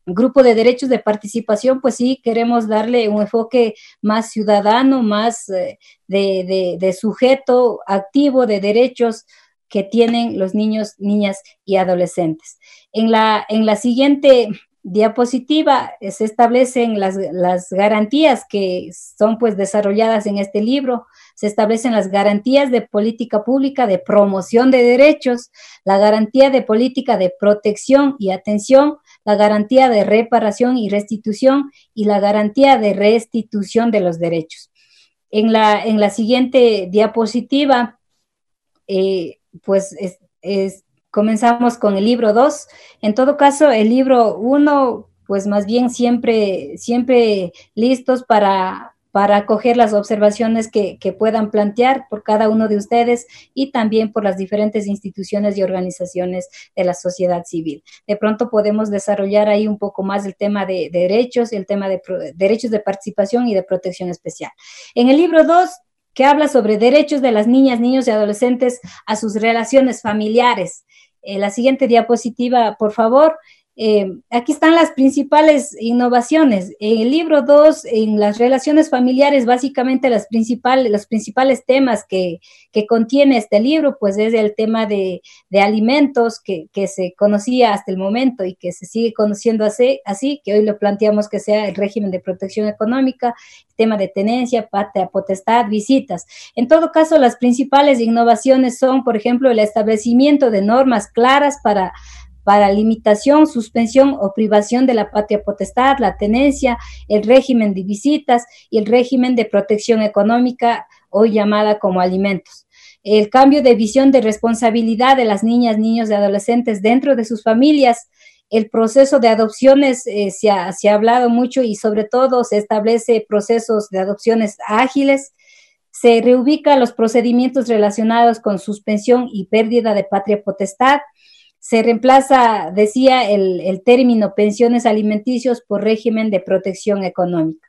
grupo de derechos de participación, pues sí, queremos darle un enfoque más ciudadano, más eh, de, sujeto activo de derechos que tienen los niños, niñas y adolescentes. En la, en la siguiente diapositiva eh, se establecen las, garantías que son pues desarrolladas en este libro, se establecen las garantías de política pública de promoción de derechos, la garantía de política de protección y atención, la garantía de reparación y restitución y la garantía de restitución de los derechos. En la, en la siguiente diapositiva, eh, pues es, Comenzamos con el libro 2. En todo caso, el libro 1, pues más bien siempre, siempre listos para, para acoger las observaciones que, que puedan plantear por cada uno de ustedes y también por las diferentes instituciones y organizaciones de la sociedad civil. De pronto podemos desarrollar ahí un poco más el tema de, derechos y el tema de derechos de participación y de protección especial. En el libro 2 que habla sobre derechos de las niñas, niños y adolescentes a sus relaciones familiares. Eh, la siguiente diapositiva, por favor. Eh, aquí están las principales innovaciones. En el libro 2, en las relaciones familiares, básicamente las principales, los principales temas que, que, contiene este libro, pues es el tema de, alimentos que, se conocía hasta el momento y que se sigue conociendo así, así, que hoy lo planteamos que sea el régimen de protección económica, tema de tenencia, a potestad, visitas. En todo caso, las principales innovaciones son, por ejemplo, el establecimiento de normas claras para para limitación, suspensión o privación de la patria potestad, la tenencia, el régimen de visitas y el régimen de protección económica, hoy llamada como alimentos el cambio de visión de responsabilidad de las niñas, niños y adolescentes dentro de sus familias. El proceso de adopciones eh, se, ha, se, ha, hablado mucho y sobre todo se establece procesos de adopciones ágiles. Se reubica los procedimientos relacionados con suspensión y pérdida de patria potestad. Se reemplaza, decía, el, término pensiones alimenticios por régimen de protección económica.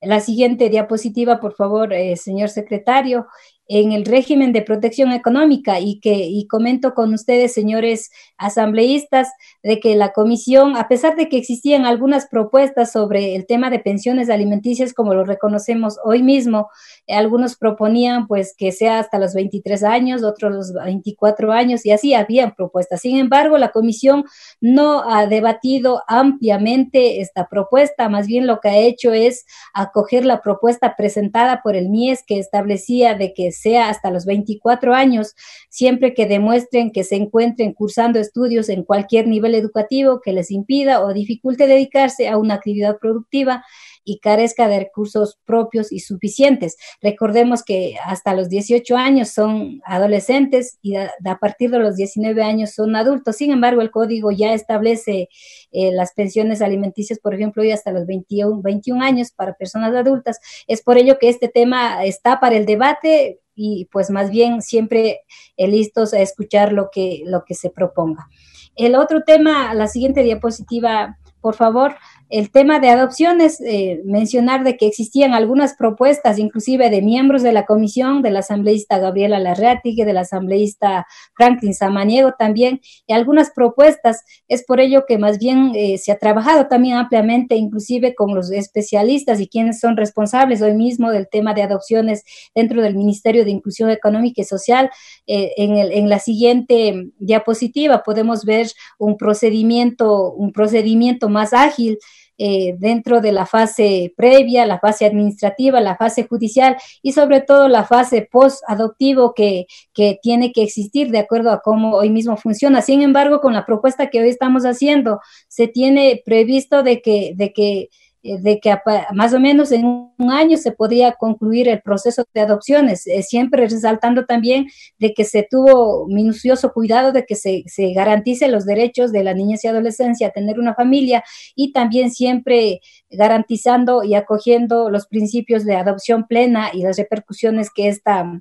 La siguiente diapositiva, por favor, eh, señor secretario, en el régimen de protección económica y que y comento con ustedes, señores asambleístas, de que la comisión, a pesar de que existían algunas propuestas sobre el tema de pensiones alimenticias, como lo reconocemos hoy mismo, eh, algunos proponían pues que sea hasta los 23 años, otros los 24 años y así habían propuestas. Sin embargo, la comisión no ha debatido ampliamente esta propuesta, más bien lo que ha hecho es acoger la propuesta presentada por el MIES que establecía de que sea hasta los 24 años, siempre que demuestren que se encuentren cursando estudios en cualquier nivel educativo que les impida o dificulte dedicarse a una actividad productiva y carezca de recursos propios y suficientes. Recordemos que hasta los 18 años son adolescentes y a, partir de los 19 años son adultos. Sin embargo, el código ya establece eh, las pensiones alimenticias, por ejemplo, y hasta los 21, 21 años para personas adultas. Es por ello que este tema está para el debate y pues más bien siempre eh, listos a escuchar lo que, lo que se proponga. El otro tema, la siguiente diapositiva, por favor, el tema de adopciones, eh, mencionar de que existían algunas propuestas, inclusive de miembros de la comisión, de la asambleísta Gabriela Larratigui, de la asambleísta Franklin Samaniego también, y algunas propuestas. Es por ello que más bien eh, se ha trabajado también ampliamente, inclusive con los especialistas y quienes son responsables hoy mismo del tema de adopciones dentro del Ministerio de Inclusión Económica y Social. Eh, en, en la siguiente mm, diapositiva podemos ver un procedimiento, un procedimiento más ágil eh, dentro de la fase previa, la fase administrativa, la fase judicial y sobre todo la fase post-adoptivo que, que tiene que existir de acuerdo a cómo hoy mismo funciona. Sin embargo, con la propuesta que hoy estamos haciendo, se tiene previsto de que, de que eh, de que más o menos en un año se podía concluir el proceso de adopciones, eh, siempre resaltando también de que se tuvo minucioso cuidado de que se, se garantice los derechos de la niñez y adolescencia a tener una familia y también siempre garantizando y acogiendo los principios de adopción plena y las repercusiones que esta,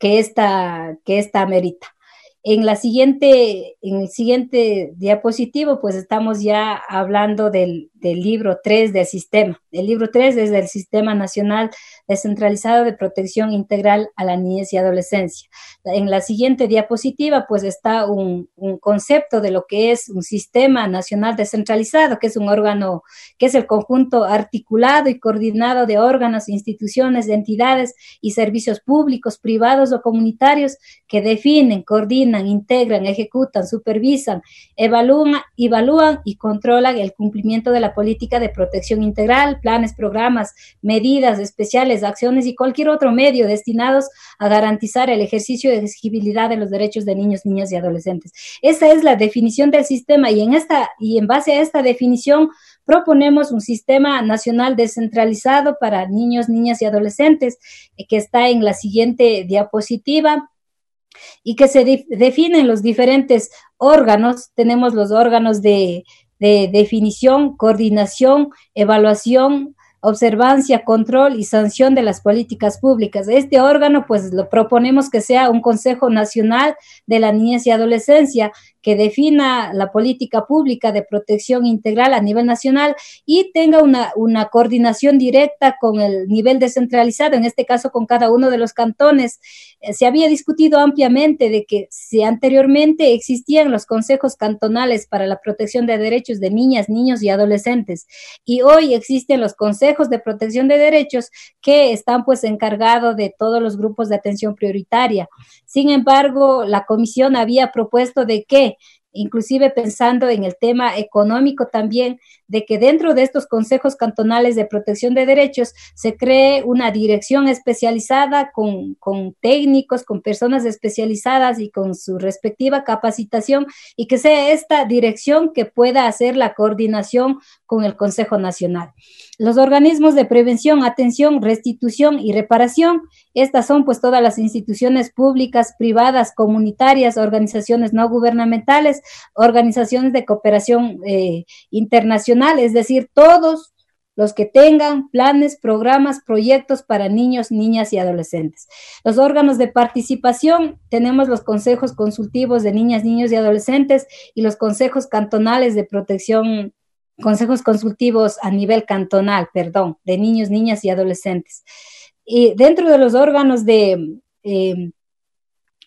que esta, que merita. En la siguiente, en el siguiente diapositivo, pues estamos ya hablando del, del libro 3 del sistema. El libro 3 es del Sistema Nacional Descentralizado de Protección Integral a la Niñez y Adolescencia. En la siguiente diapositiva, pues está un, concepto de lo que es un sistema nacional descentralizado, que es un órgano, que es el conjunto articulado y coordinado de órganos, instituciones, entidades y servicios públicos, privados o comunitarios que definen, coordinan, integran, ejecutan, supervisan, evalúan, evalúan y controlan el cumplimiento de la política de protección integral, planes, programas, medidas especiales, acciones y cualquier otro medio destinados a garantizar el ejercicio de exigibilidad de los derechos de niños, niñas y adolescentes. Esa es la definición del sistema y en esta y en base a esta definición proponemos un sistema nacional descentralizado para niños, niñas y adolescentes eh, que está en la siguiente diapositiva y que se definen los diferentes órganos. Tenemos los órganos de de definición, coordinación, evaluación, observancia, control y sanción de las políticas públicas. Este órgano, pues, lo proponemos que sea un Consejo Nacional de la Niñez y Adolescencia, que defina la política pública de protección integral a nivel nacional y tenga una, coordinación directa con el nivel descentralizado, en este caso con cada uno de los cantones. Eh, se había discutido ampliamente de que si anteriormente existían los consejos cantonales para la protección de derechos de niñas, niños y adolescentes, y hoy existen los consejos de protección de derechos que están pues encargados de todos los grupos de atención prioritaria. Sin embargo, la comisión había propuesto de que inclusive pensando en el tema económico también, de que dentro de estos consejos cantonales de protección de derechos se cree una dirección especializada con, con, técnicos, con personas especializadas y con su respectiva capacitación y que sea esta dirección que pueda hacer la coordinación con el Consejo Nacional. Los organismos de prevención, atención, restitución y reparación estas son pues todas las instituciones públicas, privadas, comunitarias, organizaciones no gubernamentales, organizaciones de cooperación eh, internacional, es decir, todos los que tengan planes, programas, proyectos para niños, niñas y adolescentes. Los órganos de participación, tenemos los consejos consultivos de niñas, niños y adolescentes y los consejos cantonales de protección consejos consultivos a nivel cantonal, perdón, de niños, niñas y adolescentes y dentro de los órganos de, em,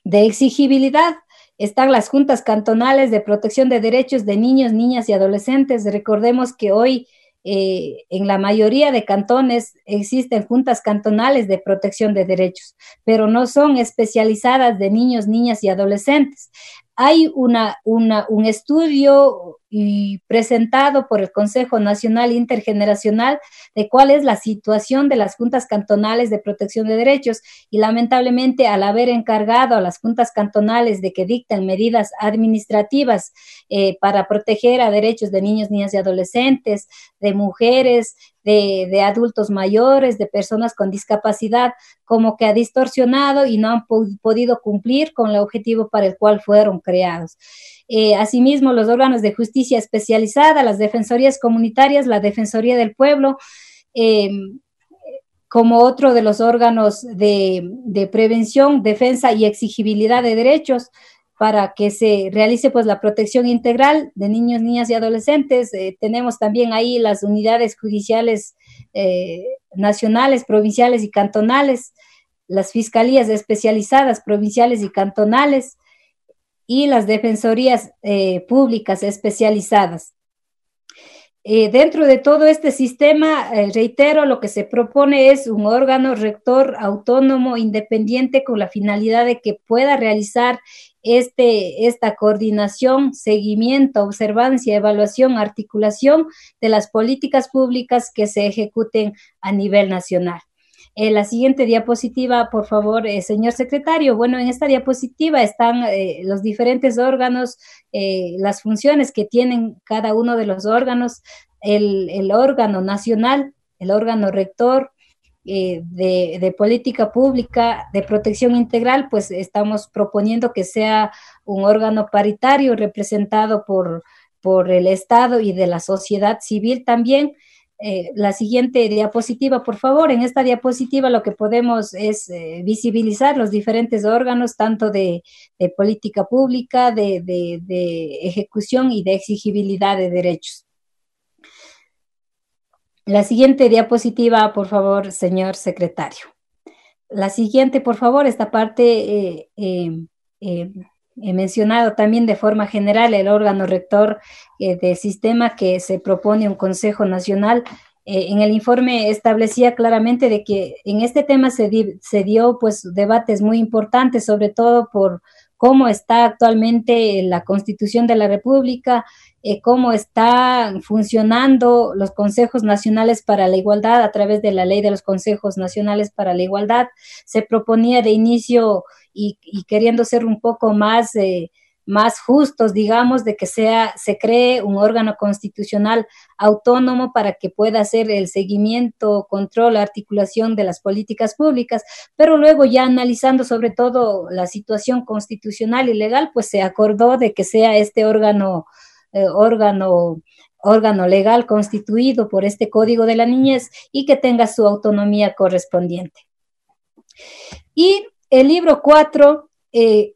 de exigibilidad están las juntas cantonales de protección de derechos de niños, niñas y adolescentes. Recordemos que hoy eh, en la mayoría de cantones existen juntas cantonales de protección de derechos, pero no son especializadas de niños, niñas y adolescentes. Hay una, un estudio y presentado por el Consejo Nacional Intergeneracional de cuál es la situación de las juntas cantonales de protección de derechos y lamentablemente al haber encargado a las juntas cantonales de que dicten medidas administrativas eh, para proteger a derechos de niños, niñas y adolescentes, de mujeres, de, adultos mayores, de personas con discapacidad, como que ha distorsionado y no han podido cumplir con el objetivo para el cual fueron creados. Eh, asimismo los órganos de justicia especializada, las defensorías comunitarias, la Defensoría del Pueblo, eh, como otro de los órganos de, prevención, defensa y exigibilidad de derechos para que se realice pues la protección integral de niños, niñas y adolescentes. Eh, tenemos también ahí las unidades judiciales nacionales, provinciales y cantonales, las fiscalías especializadas provinciales y cantonales, y las defensorías eh, públicas especializadas. Eh, dentro de todo este sistema, eh, reitero, lo que se propone es un órgano rector autónomo, independiente, con la finalidad de que pueda realizar este, esta coordinación, seguimiento, observancia, evaluación, articulación de las políticas públicas que se ejecuten a nivel nacional. Eh, la siguiente diapositiva, por favor, eh, señor secretario. Bueno, en esta diapositiva están eh, los diferentes órganos, las funciones que tienen cada uno de los órganos, el, órgano nacional, el órgano rector, de, política pública de protección integral, pues estamos proponiendo que sea un órgano paritario representado por, por el Estado y de la sociedad civil también. Eh, la siguiente diapositiva, por favor. En esta diapositiva lo que podemos es eh, visibilizar los diferentes órganos, tanto de, política pública, de, ejecución y de exigibilidad de derechos. La siguiente diapositiva, por favor, señor secretario. La siguiente, por favor, esta parte eh, He mencionado también de forma general el órgano rector eh, del sistema que se propone un Consejo Nacional. Eh, en el informe establecía claramente de que en este tema se, se dio pues debates muy importantes, sobre todo por cómo está actualmente la Constitución de la República, eh, cómo están funcionando los consejos nacionales para la igualdad a través de la ley de los consejos nacionales para la igualdad. Se proponía de inicio y, queriendo ser un poco más... Eh, más justos, digamos, de que sea, se cree un órgano constitucional autónomo para que pueda hacer el seguimiento, control, articulación de las políticas públicas, pero luego ya analizando sobre todo la situación constitucional y legal, pues se acordó de que sea este órgano eh, órgano órgano legal constituido por este Código de la Niñez y que tenga su autonomía correspondiente. Y el libro 4, eh,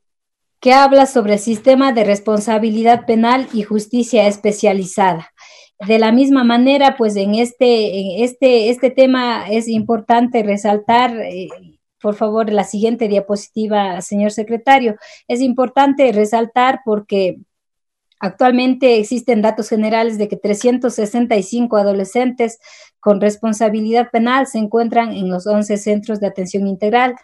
que habla sobre el sistema de responsabilidad penal y justicia especializada. De la misma manera, pues en este, este, este tema es importante resaltar... Eh, por favor, la siguiente diapositiva, señor secretario. Es importante resaltar porque Actualmente existen datos generales de que 365 adolescentes con responsabilidad penal se encuentran en los 11 centros de atención integral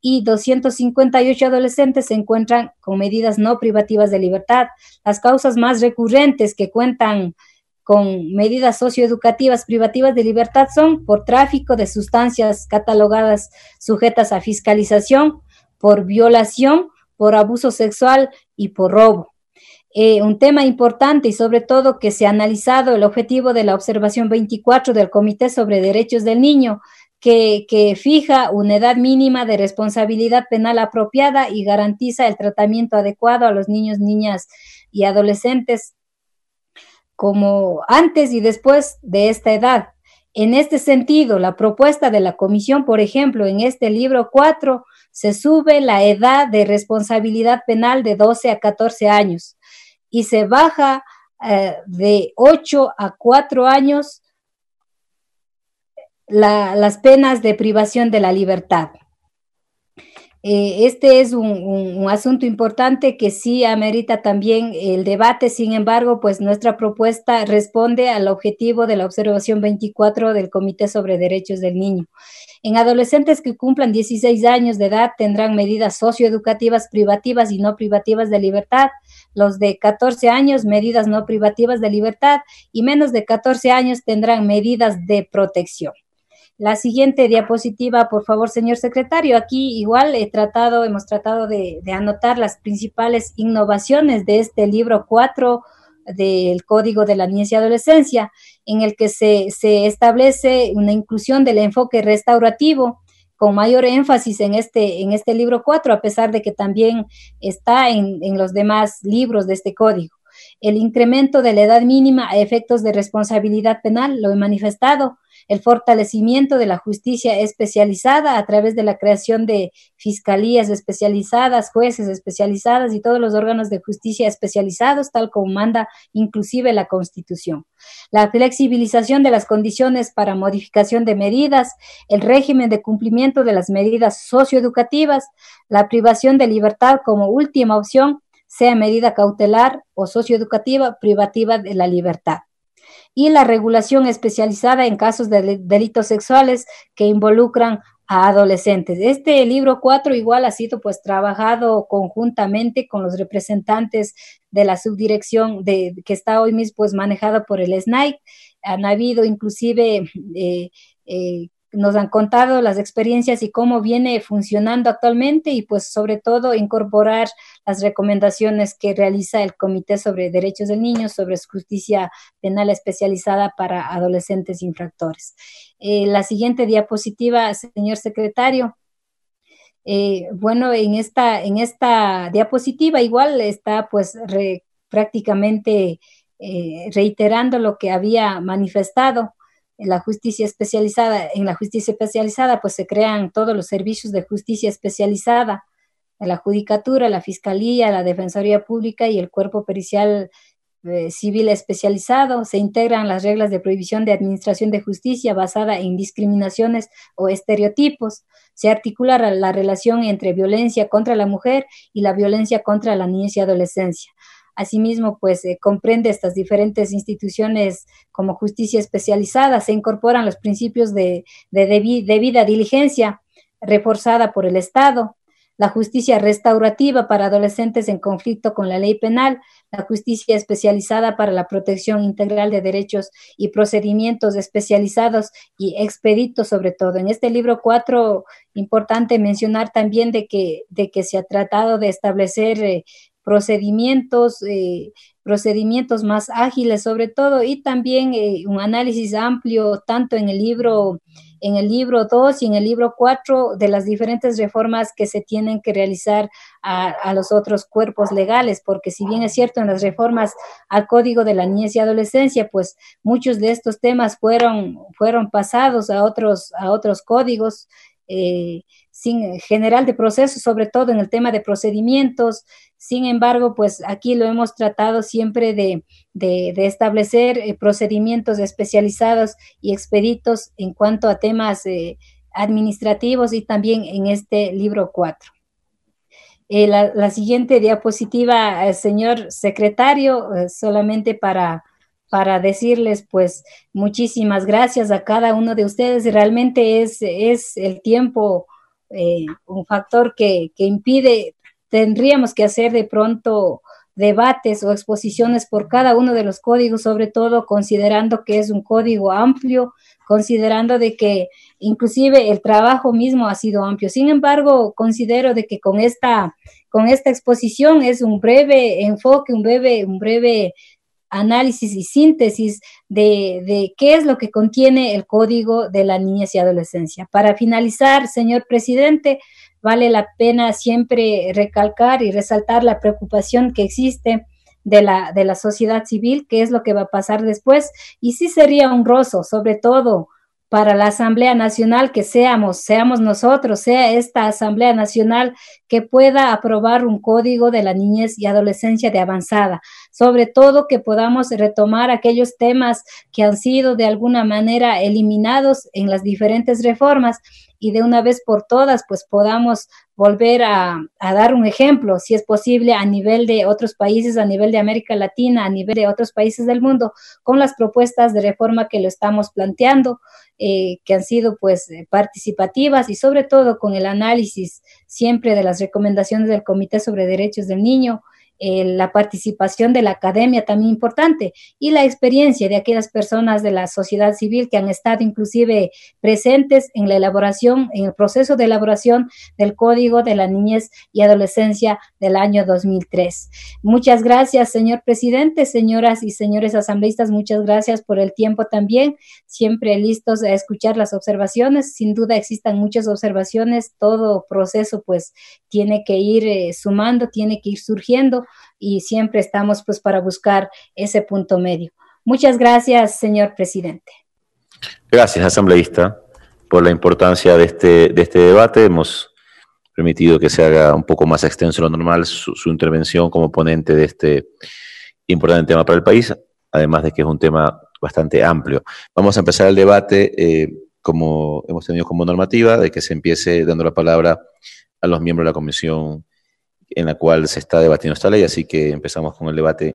y 258 adolescentes se encuentran con medidas no privativas de libertad. Las causas más recurrentes que cuentan con medidas socioeducativas privativas de libertad son por tráfico de sustancias catalogadas sujetas a fiscalización, por violación, por abuso sexual y por robo. Eh, un tema importante y sobre todo que se ha analizado el objetivo de la observación 24 del Comité sobre Derechos del Niño, que, que, fija una edad mínima de responsabilidad penal apropiada y garantiza el tratamiento adecuado a los niños, niñas y adolescentes como antes y después de esta edad. En este sentido, la propuesta de la Comisión, por ejemplo, en este libro 4, se sube la edad de responsabilidad penal de 12 a 14 años y se baja eh, de 8 a 4 años las penas de privación de la libertad. Eh, este es un, asunto importante que sí amerita también el debate, sin embargo, pues nuestra propuesta responde al objetivo de la observación 24 del Comité sobre Derechos del Niño en adolescentes que cumplan 16 años de edad tendrán medidas socioeducativas privativas y no privativas de libertad. Los de 14 años, medidas no privativas de libertad y menos de 14 años tendrán medidas de protección. La siguiente diapositiva, por favor, señor secretario. Aquí igual he tratado, hemos tratado de, de anotar las principales innovaciones de este libro 4 del Código de la Niñez y Adolescencia, en el que se, establece una inclusión del enfoque restaurativo con mayor énfasis en este, en este libro 4, a pesar de que también está en, en los demás libros de este código. El incremento de la edad mínima a efectos de responsabilidad penal, lo he manifestado, el fortalecimiento de la justicia especializada a través de la creación de fiscalías especializadas, jueces especializadas y todos los órganos de justicia especializados, tal como manda inclusive la Constitución. La flexibilización de las condiciones para modificación de medidas, el régimen de cumplimiento de las medidas socioeducativas, la privación de libertad como última opción sea medida cautelar o socioeducativa privativa de la libertad y la regulación especializada en casos de delitos sexuales que involucran a adolescentes. Este libro 4 igual ha sido pues trabajado conjuntamente con los representantes de la subdirección de, que está hoy mismo pues manejada por el SNAIC. Han habido inclusive eh, eh, nos han contado las experiencias y cómo viene funcionando actualmente y pues sobre todo incorporar las recomendaciones que realiza el Comité sobre Derechos del Niño sobre justicia penal especializada para adolescentes infractores. Eh, la siguiente diapositiva, señor secretario. Eh, bueno, en esta, en esta diapositiva igual está pues prácticamente eh, reiterando lo que había manifestado en la justicia especializada. En la justicia especializada, pues se crean todos los servicios de justicia especializada, la judicatura, la fiscalía, la defensoría pública y el cuerpo pericial eh, civil especializado. Se integran las reglas de prohibición de administración de justicia basada en discriminaciones o estereotipos. Se articula la relación entre violencia contra la mujer y la violencia contra la niñez y adolescencia. Asimismo, pues eh, comprende estas diferentes instituciones como justicia especializada, se incorporan los principios de, debida diligencia reforzada por el Estado, la justicia restaurativa para adolescentes en conflicto con la ley penal, la justicia especializada para la protección integral de derechos y procedimientos especializados y expeditos sobre todo. En este libro 4, importante mencionar también de que, de que se ha tratado de establecer eh, procedimientos, eh, procedimientos más ágiles sobre todo y también eh, un análisis amplio tanto en el libro en el libro 2 y en el libro 4 de las diferentes reformas que se tienen que realizar a, a, los otros cuerpos legales, porque si bien es cierto en las reformas al Código de la Niñez y Adolescencia, pues muchos de estos temas fueron, fueron pasados a otros, a otros códigos eh, sin, eh, general de procesos, sobre todo en el tema de procedimientos. Sin embargo, pues aquí lo hemos tratado siempre de, establecer eh, procedimientos especializados y expeditos en cuanto a temas administrativos y también en este libro 4. la, siguiente diapositiva, señor secretario, solamente para para decirles pues muchísimas gracias a cada uno de ustedes. Realmente es, el tiempo eh, un factor que, impide, tendríamos que hacer de pronto debates o exposiciones por cada uno de los códigos, sobre todo considerando que es un código amplio, considerando de que inclusive el trabajo mismo ha sido amplio. Sin embargo, considero de que con esta, con esta exposición es un breve enfoque, un breve, un breve análisis y síntesis de, de, qué es lo que contiene el código de la niñez y adolescencia. Para finalizar, señor presidente, vale la pena siempre recalcar y resaltar la preocupación que existe de la, de la sociedad civil, qué es lo que va a pasar después, y sí sería honroso, sobre todo para la Asamblea Nacional que seamos, seamos nosotros, sea esta Asamblea Nacional que pueda aprobar un código de la niñez y adolescencia de avanzada, sobre todo que podamos retomar aquellos temas que han sido de alguna manera eliminados en las diferentes reformas y de una vez por todas pues podamos volver a, dar un ejemplo, si es posible, a nivel de otros países, a nivel de América Latina, a nivel de otros países del mundo, con las propuestas de reforma que lo estamos planteando, eh, que han sido pues eh, participativas y sobre todo con el análisis siempre de las recomendaciones del Comité sobre Derechos del Niño eh, la participación de la academia también importante y la experiencia de aquellas personas de la sociedad civil que han estado inclusive presentes en la elaboración, en el proceso de elaboración del Código de la Niñez y Adolescencia del año 2003. Muchas gracias, señor presidente, señoras y señores asambleístas, muchas gracias por el tiempo también, siempre listos a escuchar las observaciones, sin duda existan muchas observaciones, todo proceso pues tiene que ir eh, sumando, tiene que ir surgiendo y siempre estamos pues para buscar ese punto medio. Muchas gracias, señor presidente. Gracias, asambleísta, por la importancia de este, de este debate. Hemos permitido que se haga un poco más extenso lo normal su, intervención como ponente de este importante tema para el país, además de que es un tema bastante amplio. Vamos a empezar el debate eh, como hemos tenido como normativa, de que se empiece dando la palabra a los miembros de la comisión en la cual se está debatiendo esta ley, así que empezamos con el debate